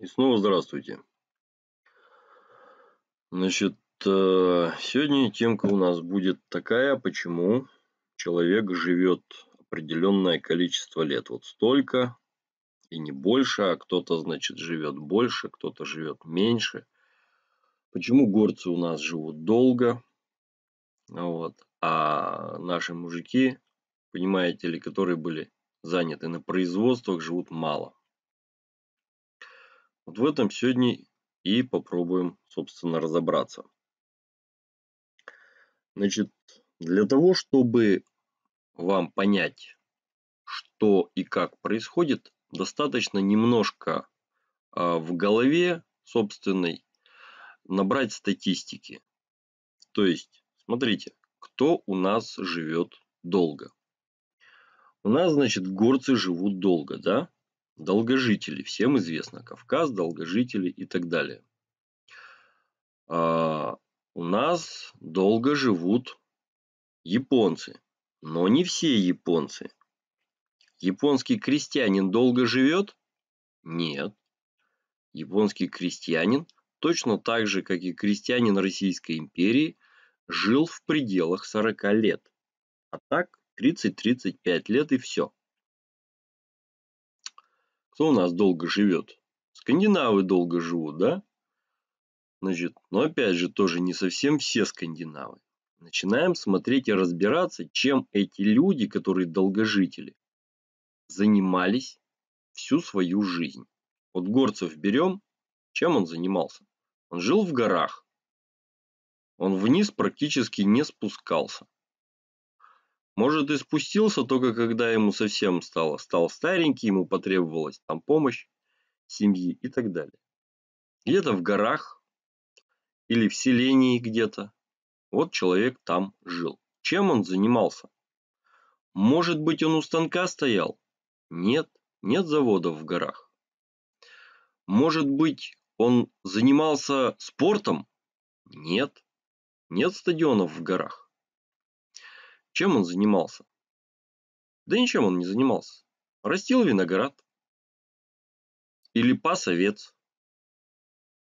И снова здравствуйте. Значит, э, сегодня темка у нас будет такая, почему человек живет определенное количество лет. Вот столько и не больше, а кто-то, значит, живет больше, кто-то живет меньше. Почему горцы у нас живут долго, вот, а наши мужики, понимаете ли, которые были заняты на производствах, живут мало. Вот в этом сегодня и попробуем, собственно, разобраться. Значит, для того, чтобы вам понять, что и как происходит, достаточно немножко а, в голове собственной набрать статистики. То есть, смотрите, кто у нас живет долго. У нас, значит, горцы живут долго, да? долгожители. Всем известно Кавказ, долгожители и так далее. А, у нас долго живут японцы, но не все японцы. Японский крестьянин долго живет? Нет. Японский крестьянин, точно так же, как и крестьянин Российской империи, жил в пределах 40 лет. А так 30-35 лет и все. Кто у нас долго живет? Скандинавы долго живут, да? Значит, но опять же тоже не совсем все скандинавы. Начинаем смотреть и разбираться, чем эти люди, которые долгожители, занимались всю свою жизнь. Вот горцев берем, чем он занимался? Он жил в горах. Он вниз практически не спускался. Может, и спустился только когда ему совсем стало, стал старенький, ему потребовалась там помощь семьи и так далее. Где-то в горах или в селении где-то. Вот человек там жил. Чем он занимался? Может быть, он у станка стоял? Нет, нет заводов в горах. Может быть, он занимался спортом? Нет, нет стадионов в горах. Чем он занимался? Да ничем он не занимался. Растил виноград. Или пас овец.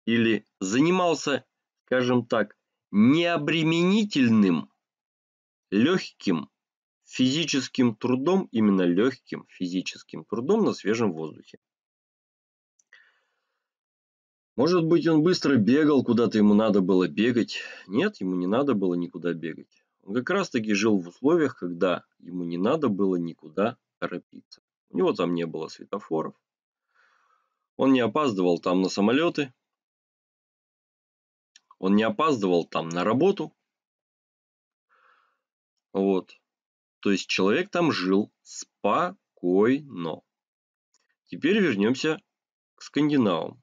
Или занимался, скажем так, необременительным, легким физическим трудом, именно легким физическим трудом на свежем воздухе. Может быть, он быстро бегал, куда-то ему надо было бегать. Нет, ему не надо было никуда бегать. Он как раз-таки жил в условиях, когда ему не надо было никуда торопиться. У него там не было светофоров. Он не опаздывал там на самолеты. Он не опаздывал там на работу. Вот. То есть человек там жил спокойно. Теперь вернемся к скандинавам.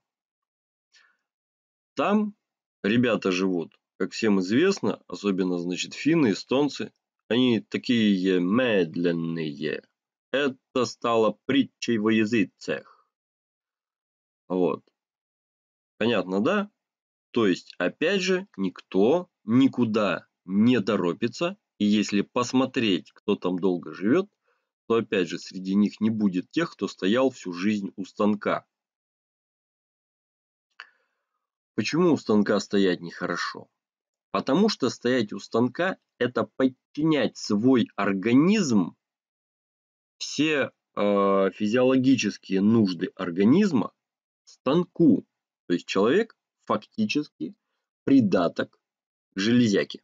Там ребята живут как всем известно, особенно, значит, финны, эстонцы, они такие медленные. Это стало притчей во языцах. Вот. Понятно, да? То есть, опять же, никто никуда не торопится. И если посмотреть, кто там долго живет, то опять же, среди них не будет тех, кто стоял всю жизнь у станка. Почему у станка стоять нехорошо? Потому что стоять у станка – это подчинять свой организм все э, физиологические нужды организма станку. То есть человек фактически придаток железяки.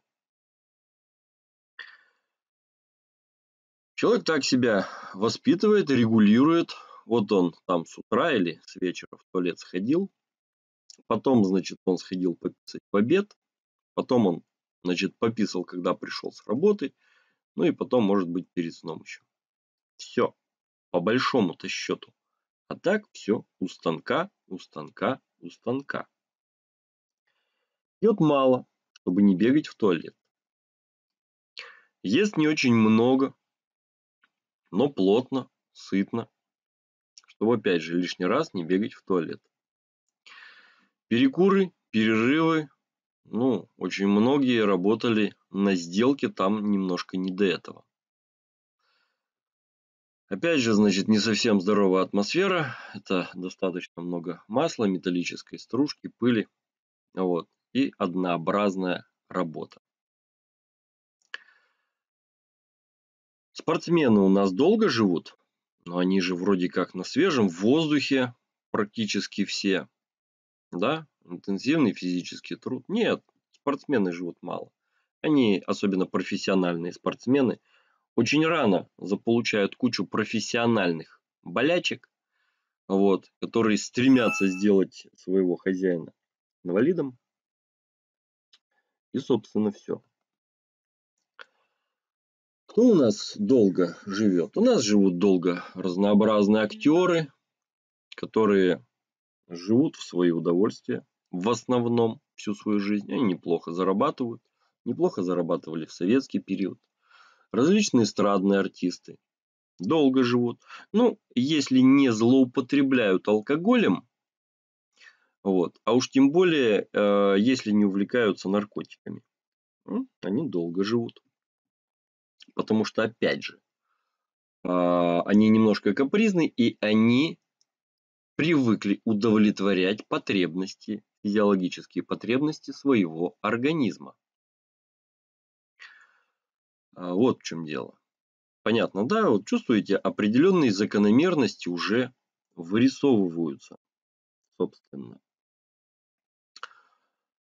Человек так себя воспитывает, регулирует. Вот он там с утра или с вечера в туалет сходил. Потом, значит, он сходил пописать в обед. Потом он, значит, пописал, когда пришел с работы, ну и потом, может быть, перед сном еще. Все, по большому-то счету. А так все у станка, у станка, у станка. Пьет мало, чтобы не бегать в туалет. Ест не очень много, но плотно, сытно, чтобы опять же лишний раз не бегать в туалет. Перекуры, перерывы, ну, очень многие работали на сделке, там немножко не до этого. Опять же, значит, не совсем здоровая атмосфера. Это достаточно много масла, металлической стружки, пыли. Вот. И однообразная работа. Спортсмены у нас долго живут, но они же вроде как на свежем воздухе практически все. Да? интенсивный физический труд. Нет, спортсмены живут мало. Они, особенно профессиональные спортсмены, очень рано заполучают кучу профессиональных болячек, вот, которые стремятся сделать своего хозяина инвалидом. И, собственно, все. Кто у нас долго живет? У нас живут долго разнообразные актеры, которые живут в свои удовольствие в основном всю свою жизнь. Они неплохо зарабатывают. Неплохо зарабатывали в советский период. Различные эстрадные артисты. Долго живут. Ну, если не злоупотребляют алкоголем, вот, а уж тем более, э, если не увлекаются наркотиками, ну, они долго живут. Потому что, опять же, э, они немножко капризны, и они привыкли удовлетворять потребности физиологические потребности своего организма. А, вот в чем дело. Понятно, да? Вот чувствуете, определенные закономерности уже вырисовываются, собственно.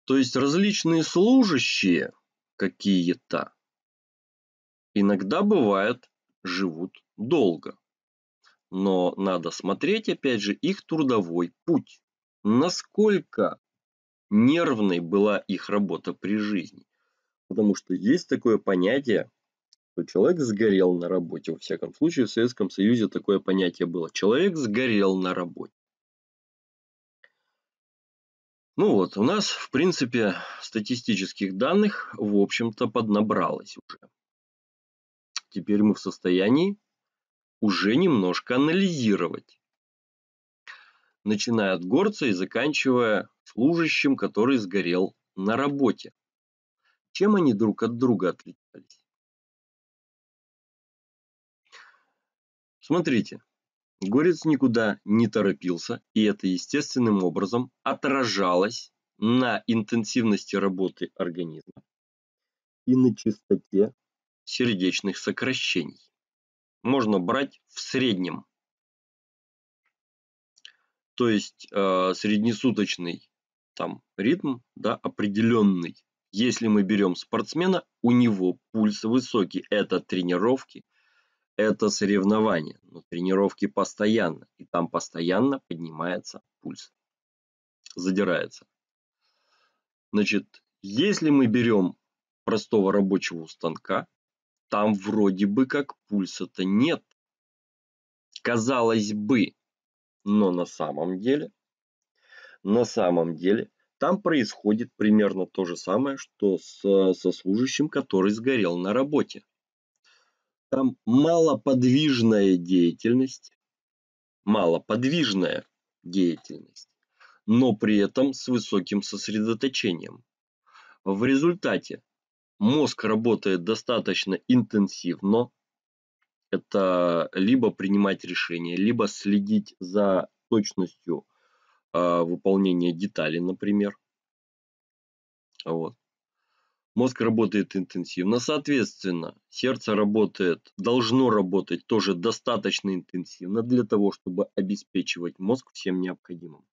То есть различные служащие какие-то иногда бывают, живут долго. Но надо смотреть, опять же, их трудовой путь насколько нервной была их работа при жизни. Потому что есть такое понятие, что человек сгорел на работе. Во всяком случае, в Советском Союзе такое понятие было. Человек сгорел на работе. Ну вот, у нас, в принципе, статистических данных, в общем-то, поднабралось уже. Теперь мы в состоянии уже немножко анализировать начиная от горца и заканчивая служащим, который сгорел на работе. Чем они друг от друга отличались? Смотрите, горец никуда не торопился, и это естественным образом отражалось на интенсивности работы организма и на частоте сердечных сокращений. Можно брать в среднем то есть э, среднесуточный там ритм, да, определенный. Если мы берем спортсмена, у него пульс высокий. Это тренировки, это соревнования. Но тренировки постоянно. И там постоянно поднимается пульс. Задирается. Значит, если мы берем простого рабочего станка, там вроде бы как пульса-то нет. Казалось бы, но на самом деле, на самом деле, там происходит примерно то же самое, что с, со служащим, который сгорел на работе. Там малоподвижная деятельность, малоподвижная деятельность, но при этом с высоким сосредоточением. В результате мозг работает достаточно интенсивно, это либо принимать решения, либо следить за точностью э, выполнения деталей, например. Вот. Мозг работает интенсивно, соответственно, сердце работает, должно работать тоже достаточно интенсивно для того, чтобы обеспечивать мозг всем необходимым.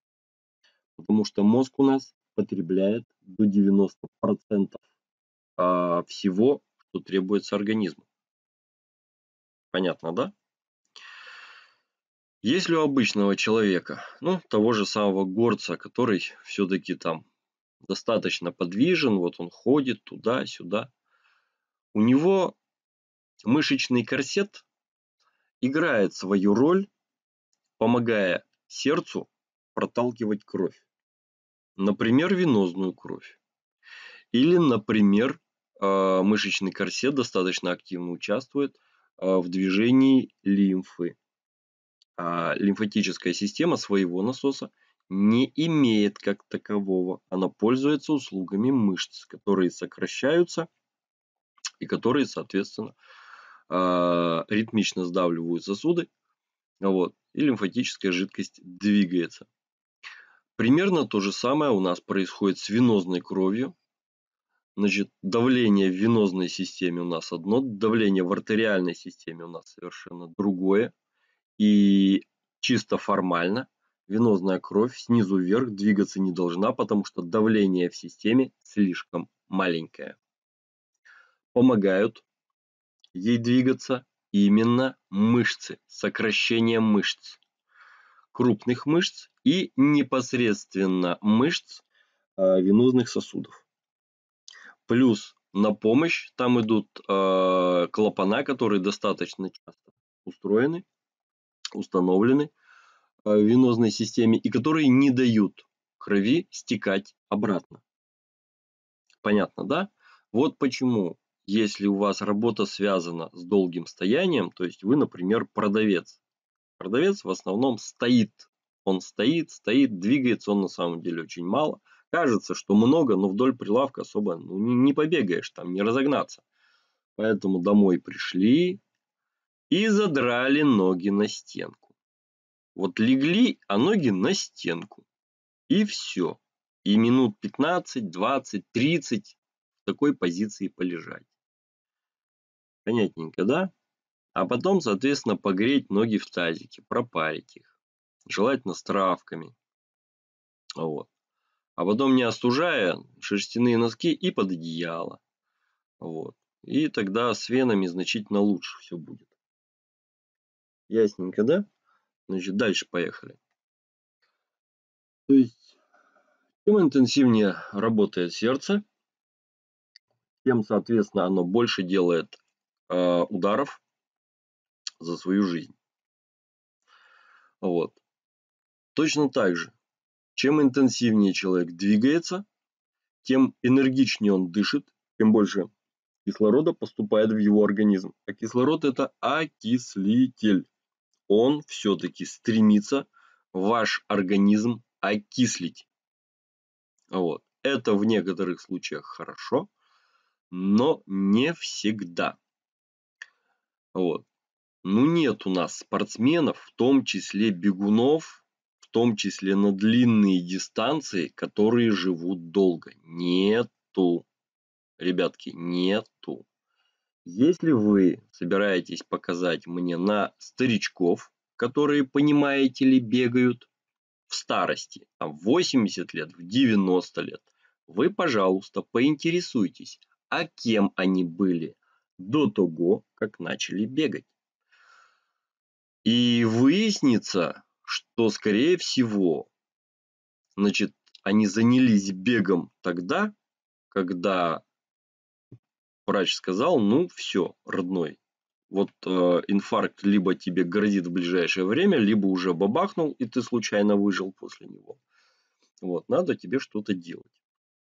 Потому что мозг у нас потребляет до 90% а, всего, что требуется организму. Понятно, да? Если у обычного человека, ну, того же самого горца, который все-таки там достаточно подвижен, вот он ходит туда-сюда, у него мышечный корсет играет свою роль, помогая сердцу проталкивать кровь. Например, венозную кровь. Или, например, э, мышечный корсет достаточно активно участвует – а, в движении лимфы. А лимфатическая система своего насоса не имеет как такового. Она пользуется услугами мышц, которые сокращаются и которые, соответственно, а, ритмично сдавливают сосуды. Вот, и лимфатическая жидкость двигается. Примерно то же самое у нас происходит с венозной кровью. Значит, давление в венозной системе у нас одно, давление в артериальной системе у нас совершенно другое. И чисто формально венозная кровь снизу вверх двигаться не должна, потому что давление в системе слишком маленькое. Помогают ей двигаться именно мышцы, сокращение мышц, крупных мышц и непосредственно мышц э, венозных сосудов. Плюс на помощь там идут э, клапана, которые достаточно часто устроены, установлены э, в венозной системе и которые не дают крови стекать обратно. Понятно, да? Вот почему, если у вас работа связана с долгим стоянием, то есть вы, например, продавец. Продавец в основном стоит. Он стоит, стоит, двигается он на самом деле очень мало – Кажется, что много, но вдоль прилавка особо ну, не, не побегаешь, там не разогнаться. Поэтому домой пришли и задрали ноги на стенку. Вот легли, а ноги на стенку. И все. И минут 15, 20, 30 в такой позиции полежать. Понятненько, да? А потом, соответственно, погреть ноги в тазике, пропарить их. Желательно с травками. Вот а потом не остужая шерстяные носки и под одеяло. Вот. И тогда с венами значительно лучше все будет. Ясненько, да? Значит, дальше поехали. То есть, чем интенсивнее работает сердце, тем, соответственно, оно больше делает э, ударов за свою жизнь. Вот. Точно так же чем интенсивнее человек двигается, тем энергичнее он дышит, тем больше кислорода поступает в его организм. А кислород это окислитель. Он все-таки стремится ваш организм окислить. Вот. Это в некоторых случаях хорошо, но не всегда. Вот. Ну нет у нас спортсменов, в том числе бегунов, в том числе на длинные дистанции, которые живут долго. Нету. Ребятки, нету. Если вы собираетесь показать мне на старичков, которые, понимаете ли, бегают в старости, а в 80 лет, в 90 лет, вы, пожалуйста, поинтересуйтесь, а кем они были до того, как начали бегать. И выяснится, что, скорее всего, значит, они занялись бегом тогда, когда врач сказал, ну все, родной, вот э, инфаркт либо тебе грозит в ближайшее время, либо уже бабахнул, и ты случайно выжил после него. Вот, надо тебе что-то делать.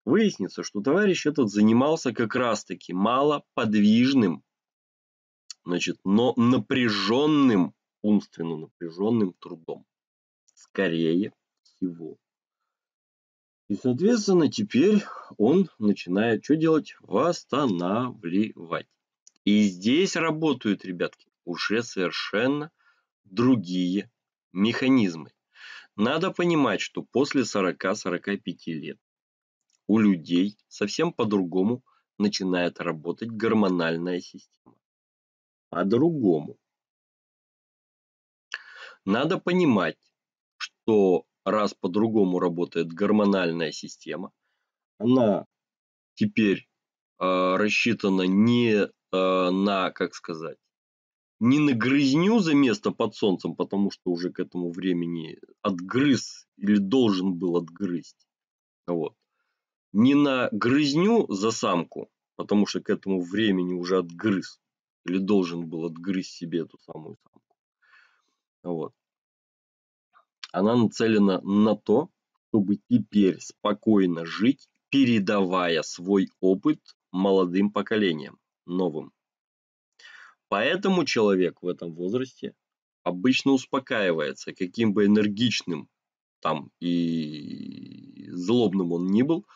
Выяснится, что товарищ этот занимался как раз-таки малоподвижным, значит, но напряженным умственно напряженным трудом. Скорее всего. И, соответственно, теперь он начинает что делать? Восстанавливать. И здесь работают, ребятки, уже совершенно другие механизмы. Надо понимать, что после 40-45 лет у людей совсем по-другому начинает работать гормональная система. По-другому. Надо понимать, что раз по-другому работает гормональная система, она теперь э, рассчитана не э, на, как сказать, не на грызню за место под солнцем, потому что уже к этому времени отгрыз или должен был отгрызть. Вот. Не на грызню за самку, потому что к этому времени уже отгрыз или должен был отгрызть себе эту самую самку вот. Она нацелена на то, чтобы теперь спокойно жить, передавая свой опыт молодым поколениям, новым. Поэтому человек в этом возрасте обычно успокаивается, каким бы энергичным там и злобным он ни был,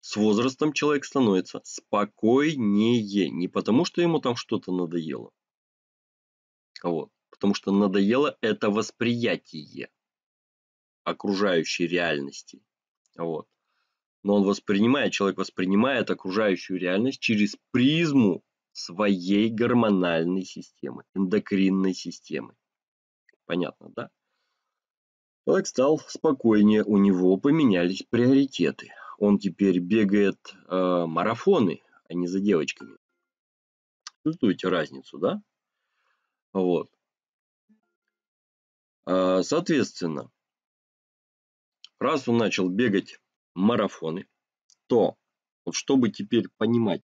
с возрастом человек становится спокойнее, не потому что ему там что-то надоело. Вот потому что надоело это восприятие окружающей реальности. Вот. Но он воспринимает, человек воспринимает окружающую реальность через призму своей гормональной системы, эндокринной системы. Понятно, да? Человек стал спокойнее, у него поменялись приоритеты. Он теперь бегает э, марафоны, а не за девочками. Чувствуете разницу, да? Вот. А, соответственно, раз он начал бегать марафоны, то вот чтобы теперь понимать,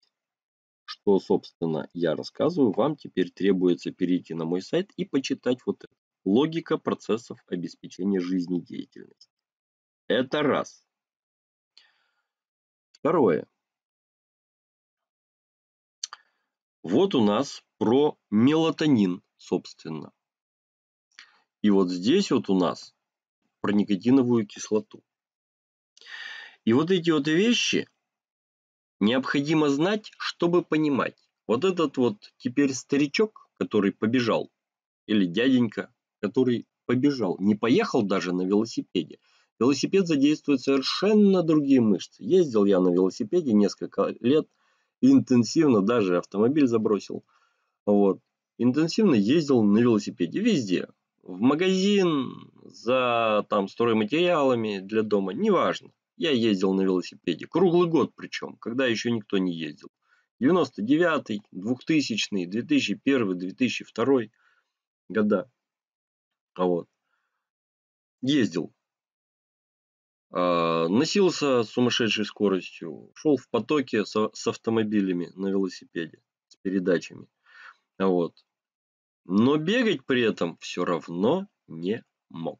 что, собственно, я рассказываю, вам теперь требуется перейти на мой сайт и почитать вот это. Логика процессов обеспечения жизнедеятельности. Это раз. Второе. Вот у нас про мелатонин, собственно. И вот здесь вот у нас про никотиновую кислоту. И вот эти вот вещи необходимо знать, чтобы понимать. Вот этот вот теперь старичок, который побежал, или дяденька, который побежал, не поехал даже на велосипеде. Велосипед задействует совершенно другие мышцы. Ездил я на велосипеде несколько лет, интенсивно даже автомобиль забросил. Вот. Интенсивно ездил на велосипеде везде в магазин за там стройматериалами для дома, неважно. Я ездил на велосипеде, круглый год причем, когда еще никто не ездил. 99, 2000, 2001, 2002 года. А вот. Ездил. А, носился с сумасшедшей скоростью. Шел в потоке со, с автомобилями на велосипеде, с передачами. А вот но бегать при этом все равно не мог.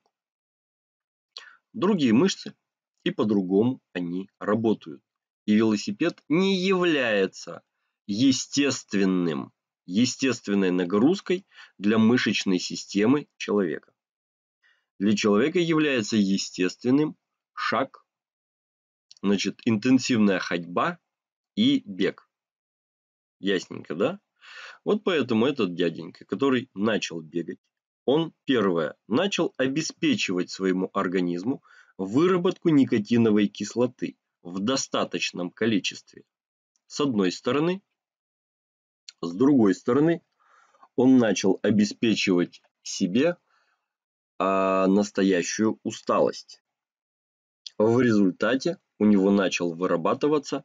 Другие мышцы и по-другому они работают. И велосипед не является естественным, естественной нагрузкой для мышечной системы человека. Для человека является естественным шаг, значит, интенсивная ходьба и бег. Ясненько, да? Вот поэтому этот дяденька, который начал бегать, он, первое, начал обеспечивать своему организму выработку никотиновой кислоты в достаточном количестве. С одной стороны. С другой стороны, он начал обеспечивать себе а, настоящую усталость. В результате у него начал вырабатываться,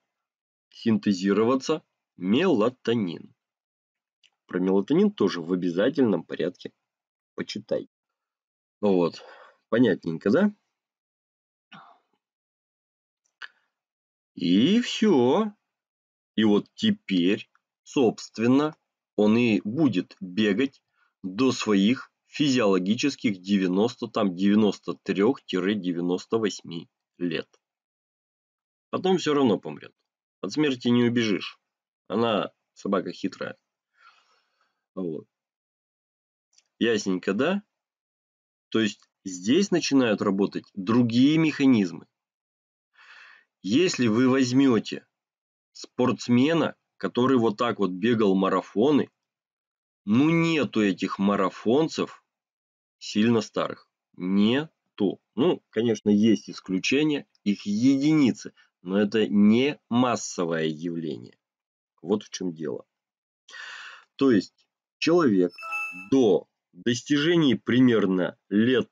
синтезироваться мелатонин. Про мелатонин тоже в обязательном порядке почитай. Ну вот, понятненько, да? И все. И вот теперь, собственно, он и будет бегать до своих физиологических 90, там 93-98 лет. Потом все равно помрет. От смерти не убежишь. Она собака хитрая. Вот. Ясненько, да? То есть здесь начинают работать другие механизмы. Если вы возьмете спортсмена, который вот так вот бегал марафоны, ну нету этих марафонцев сильно старых. Нету. Ну, конечно, есть исключения, их единицы, но это не массовое явление. Вот в чем дело. То есть человек до достижений примерно лет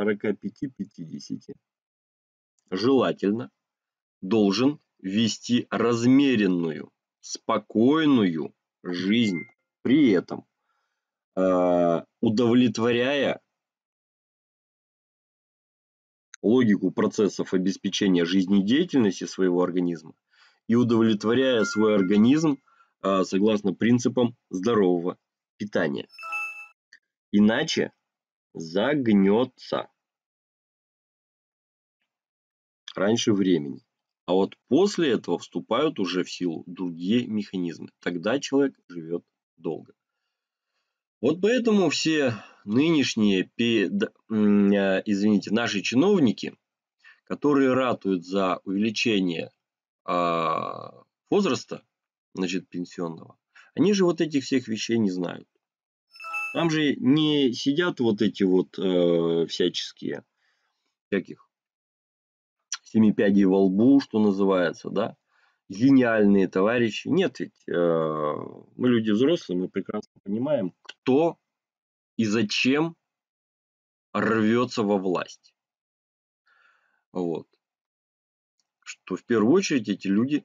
45-50 желательно должен вести размеренную, спокойную жизнь, при этом э, удовлетворяя логику процессов обеспечения жизнедеятельности своего организма и удовлетворяя свой организм э, согласно принципам здорового питания. Иначе загнется раньше времени. А вот после этого вступают уже в силу другие механизмы. Тогда человек живет долго. Вот поэтому все нынешние, э, извините, наши чиновники, которые ратуют за увеличение а, возраста, значит, пенсионного, они же вот этих всех вещей не знают. Там же не сидят вот эти вот э, всяческие, всяких семипядей во лбу, что называется, да, гениальные товарищи. Нет ведь, э, мы люди взрослые, мы прекрасно понимаем, кто и зачем рвется во власть. Вот. Что в первую очередь эти люди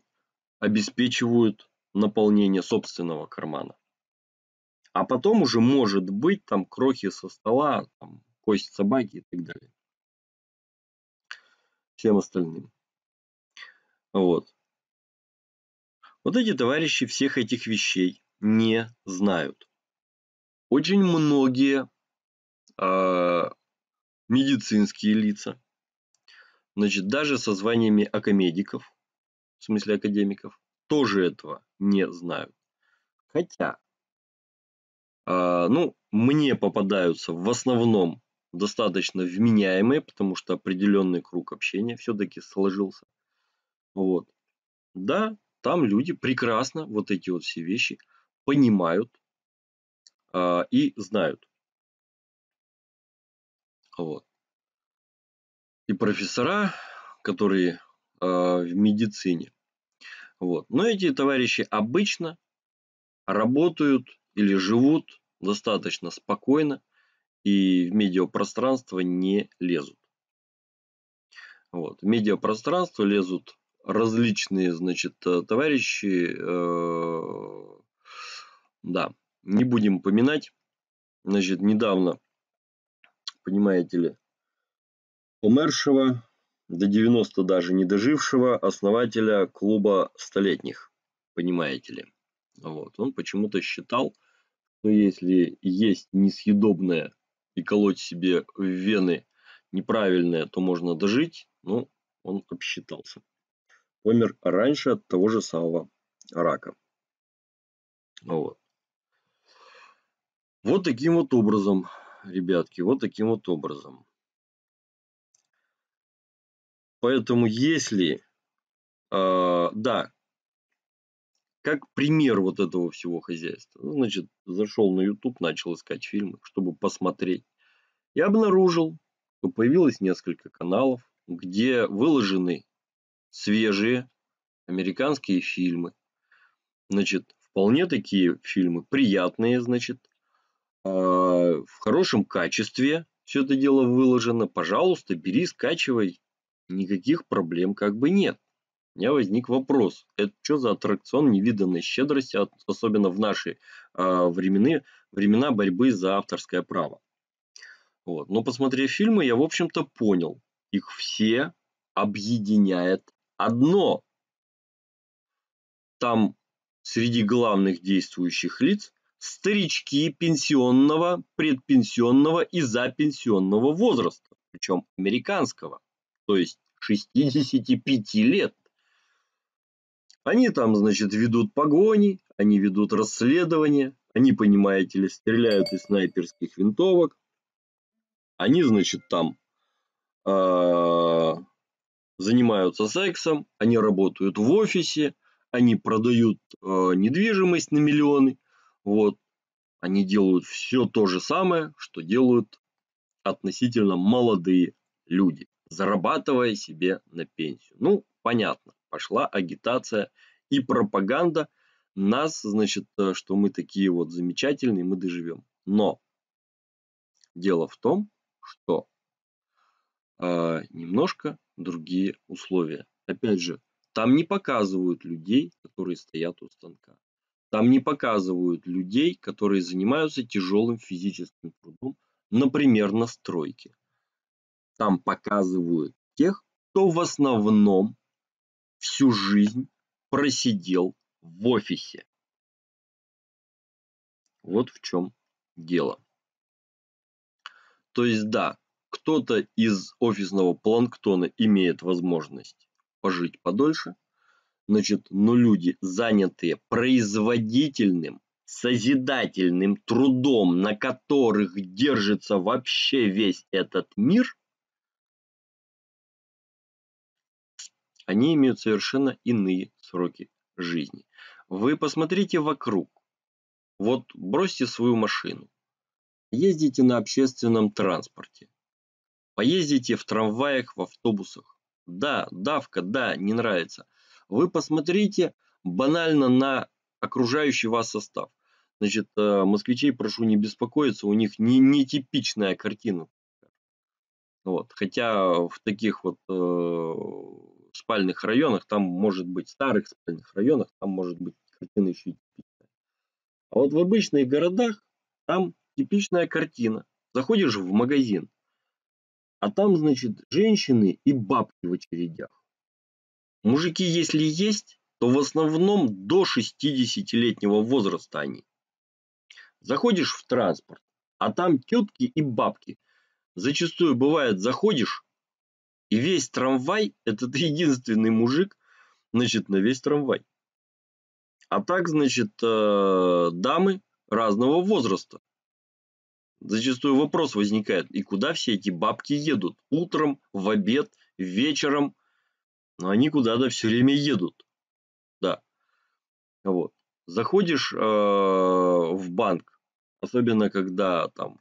обеспечивают наполнение собственного кармана. А потом уже может быть там крохи со стола, там, кость собаки и так далее. Всем остальным. Вот. Вот эти товарищи всех этих вещей не знают. Очень многие э, медицинские лица, значит, даже со званиями академиков, в смысле академиков, тоже этого не знают. Хотя а, ну, мне попадаются в основном достаточно вменяемые, потому что определенный круг общения все-таки сложился. Вот. Да, там люди прекрасно вот эти вот все вещи понимают а, и знают. Вот. И профессора, которые а, в медицине. Вот. Но эти товарищи обычно работают или живут достаточно спокойно и в медиапространство не лезут. Вот. В медиапространство лезут различные, значит, э, товарищи. Э, да, не будем поминать. Значит, недавно, понимаете ли, умершего, до 90 даже не дожившего, основателя клуба столетних, понимаете ли. Вот. Он почему-то считал, но если есть несъедобное и колоть себе в вены неправильное, то можно дожить. Ну, он обсчитался. Помер раньше от того же самого рака. Вот. Вот таким вот образом, ребятки, вот таким вот образом. Поэтому если, э, да, как пример вот этого всего хозяйства. Ну, значит, зашел на YouTube, начал искать фильмы, чтобы посмотреть. Я обнаружил, что появилось несколько каналов, где выложены свежие американские фильмы. Значит, вполне такие фильмы приятные, значит, а, в хорошем качестве все это дело выложено. Пожалуйста, бери, скачивай. Никаких проблем как бы нет меня возник вопрос, это что за аттракцион невиданной щедрости, особенно в наши э, а, времена, времена борьбы за авторское право. Вот. Но посмотрев фильмы, я, в общем-то, понял, их все объединяет одно. Там среди главных действующих лиц старички пенсионного, предпенсионного и запенсионного возраста, причем американского, то есть 65 лет. Они там, значит, ведут погони, они ведут расследования, они, понимаете ли, стреляют из снайперских винтовок. Они, значит, там а, занимаются сексом, они работают в офисе, они продают э, недвижимость на миллионы. Вот. Они делают все то же самое, что делают относительно молодые люди, зарабатывая себе на пенсию. Ну, понятно пошла агитация и пропаганда нас, значит, э, что мы такие вот замечательные, мы доживем. Но дело в том, что э, немножко другие условия. Опять же, там не показывают людей, которые стоят у станка. Там не показывают людей, которые занимаются тяжелым физическим трудом, например, на стройке. Там показывают тех, кто в основном всю жизнь просидел в офисе. Вот в чем дело. То есть да, кто-то из офисного планктона имеет возможность пожить подольше, значит, но люди, занятые производительным, созидательным трудом, на которых держится вообще весь этот мир, они имеют совершенно иные сроки жизни. Вы посмотрите вокруг. Вот бросьте свою машину. Ездите на общественном транспорте. Поездите в трамваях, в автобусах. Да, давка, да, не нравится. Вы посмотрите банально на окружающий вас состав. Значит, э, москвичей прошу не беспокоиться, у них не, нетипичная картина. Вот. Хотя в таких вот э, спальных районах, там может быть, старых спальных районах, там может быть картина еще и типичная. А вот в обычных городах там типичная картина. Заходишь в магазин, а там, значит, женщины и бабки в очередях. Мужики, если есть, то в основном до 60-летнего возраста они. Заходишь в транспорт, а там тетки и бабки. Зачастую бывает, заходишь, и весь трамвай, этот единственный мужик, значит, на весь трамвай. А так, значит, э, дамы разного возраста. Зачастую вопрос возникает, и куда все эти бабки едут? Утром, в обед, вечером. Но они куда-то все время едут. Да. Вот. Заходишь э, в банк, особенно когда там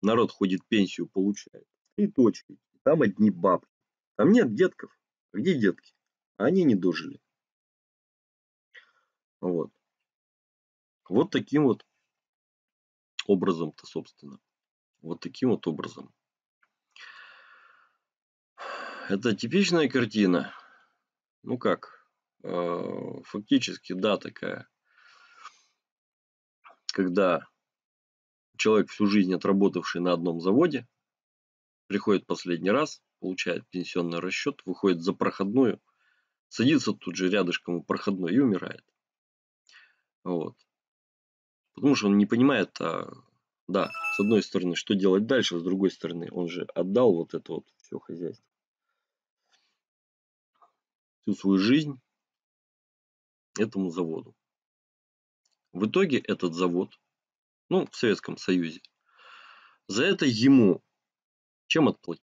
народ ходит пенсию получает, и точки. Там одни бабки. Там нет детков. Где детки? Они не дожили. Вот. Вот таким вот образом-то, собственно. Вот таким вот образом. Это типичная картина. Ну как, э, фактически, да, такая. Когда человек, всю жизнь отработавший на одном заводе, приходит последний раз – получает пенсионный расчет, выходит за проходную, садится тут же рядышком у проходной и умирает. Вот. Потому что он не понимает, а, да, с одной стороны, что делать дальше, с другой стороны, он же отдал вот это вот все хозяйство. Всю свою жизнь этому заводу. В итоге этот завод, ну, в Советском Союзе, за это ему чем отплатить?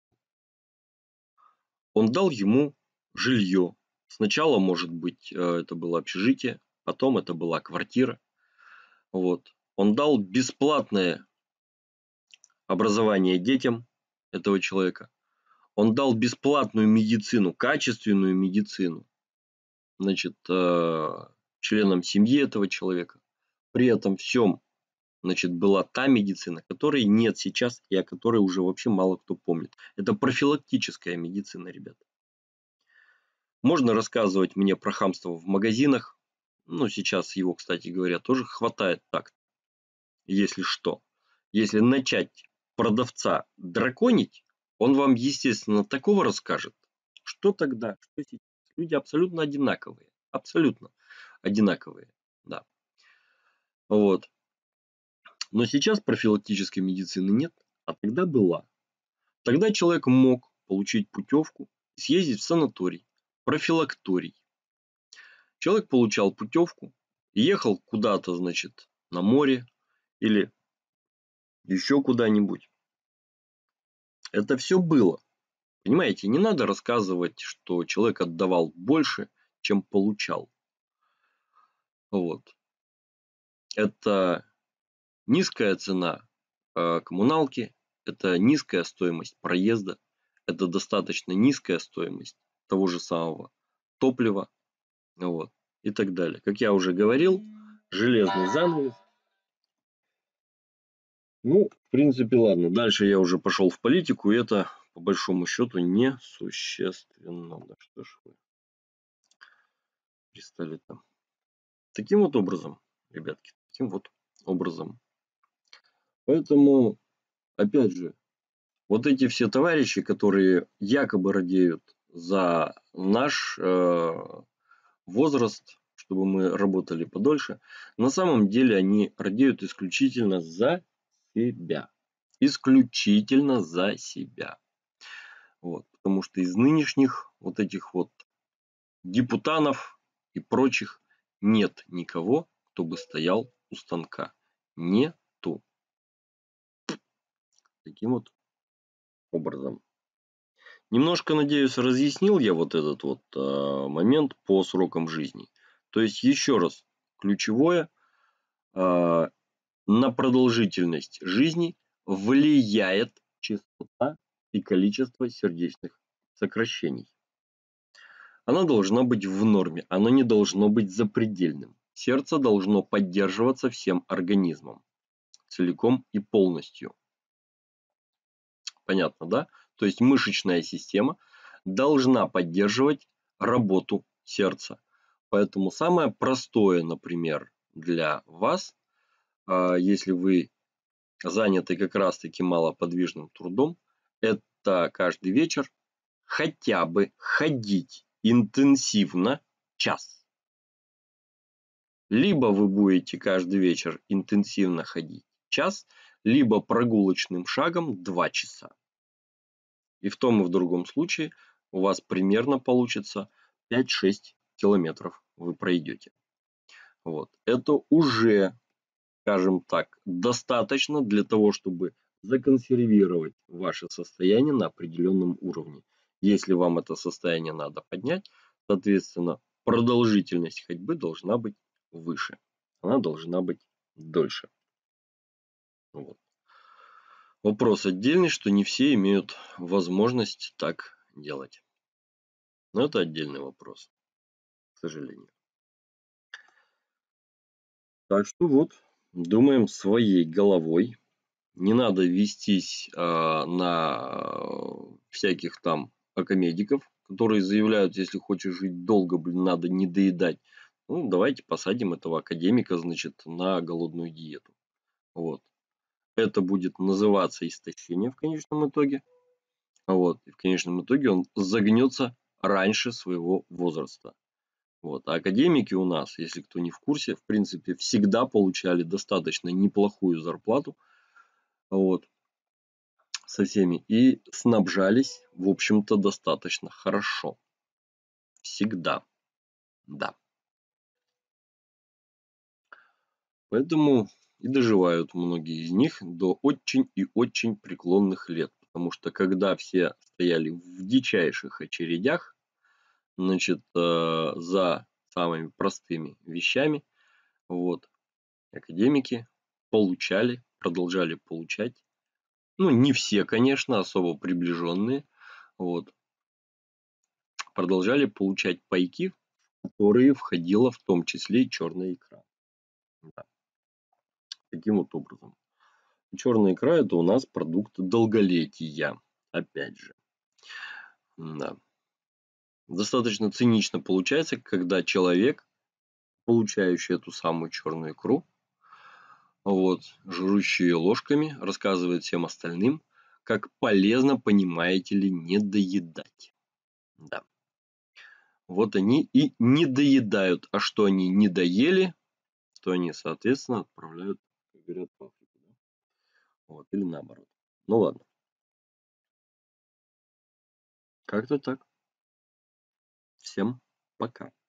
Он дал ему жилье. Сначала, может быть, э, это было общежитие, потом это была квартира. Вот. Он дал бесплатное образование детям этого человека. Он дал бесплатную медицину, качественную медицину, значит, э, членам семьи этого человека. При этом всем значит, была та медицина, которой нет сейчас и о которой уже вообще мало кто помнит. Это профилактическая медицина, ребят. Можно рассказывать мне про хамство в магазинах. Ну, сейчас его, кстати говоря, тоже хватает так. Если что. Если начать продавца драконить, он вам, естественно, такого расскажет. Что тогда? Что сейчас? Люди абсолютно одинаковые. Абсолютно одинаковые, да. Вот. Но сейчас профилактической медицины нет, а тогда была. Тогда человек мог получить путевку и съездить в санаторий, профилакторий. Человек получал путевку, ехал куда-то, значит, на море или еще куда-нибудь. Это все было. Понимаете, не надо рассказывать, что человек отдавал больше, чем получал. Вот. Это Низкая цена э, коммуналки – это низкая стоимость проезда, это достаточно низкая стоимость того же самого топлива вот, и так далее. Как я уже говорил, железный занавес. Ну, в принципе, ладно. Дальше я уже пошел в политику, и это, по большому счету, несущественно. Да что ж вы перестали Таким вот образом, ребятки, таким вот образом Поэтому, опять же, вот эти все товарищи, которые якобы радеют за наш э, возраст, чтобы мы работали подольше, на самом деле они радеют исключительно за себя. Исключительно за себя. Вот, потому что из нынешних вот этих вот депутанов и прочих нет никого, кто бы стоял у станка. Нет Таким вот образом. Немножко, надеюсь, разъяснил я вот этот вот э, момент по срокам жизни. То есть, еще раз, ключевое, э, на продолжительность жизни влияет частота и количество сердечных сокращений. Она должна быть в норме, она не должно быть запредельным. Сердце должно поддерживаться всем организмом, целиком и полностью понятно, да? То есть мышечная система должна поддерживать работу сердца. Поэтому самое простое, например, для вас, а, если вы заняты как раз-таки малоподвижным трудом, это каждый вечер хотя бы ходить интенсивно час. Либо вы будете каждый вечер интенсивно ходить час, либо прогулочным шагом 2 часа. И в том и в другом случае у вас примерно получится 5-6 километров вы пройдете. Вот. Это уже, скажем так, достаточно для того, чтобы законсервировать ваше состояние на определенном уровне. Если вам это состояние надо поднять, соответственно, продолжительность ходьбы должна быть выше. Она должна быть дольше. Вот. Вопрос отдельный, что не все имеют возможность так делать. Но это отдельный вопрос, к сожалению. Так что вот, думаем своей головой. Не надо вестись э, на всяких там акомедиков, которые заявляют, если хочешь жить долго, блин, надо не доедать. Ну, давайте посадим этого академика, значит, на голодную диету. Вот. Это будет называться истощение в конечном итоге. Вот. И в конечном итоге он загнется раньше своего возраста. Вот. А академики у нас, если кто не в курсе, в принципе, всегда получали достаточно неплохую зарплату. Вот. Со всеми. И снабжались, в общем-то, достаточно хорошо. Всегда. Да. Поэтому и доживают многие из них до очень и очень преклонных лет. Потому что когда все стояли в дичайших очередях, значит, э, за самыми простыми вещами, вот, академики получали, продолжали получать, ну, не все, конечно, особо приближенные, вот, продолжали получать пайки, в которые входила в том числе и черная икра. Да таким вот образом. Черная икра – это у нас продукт долголетия, опять же. Да. Достаточно цинично получается, когда человек, получающий эту самую черную икру, вот, жрущие ложками, рассказывает всем остальным, как полезно, понимаете ли, не доедать. Да. Вот они и не доедают, а что они не доели, то они, соответственно, отправляют вперед в Африку. Да? Вот, или наоборот. Ну ладно. Как-то так. Всем пока.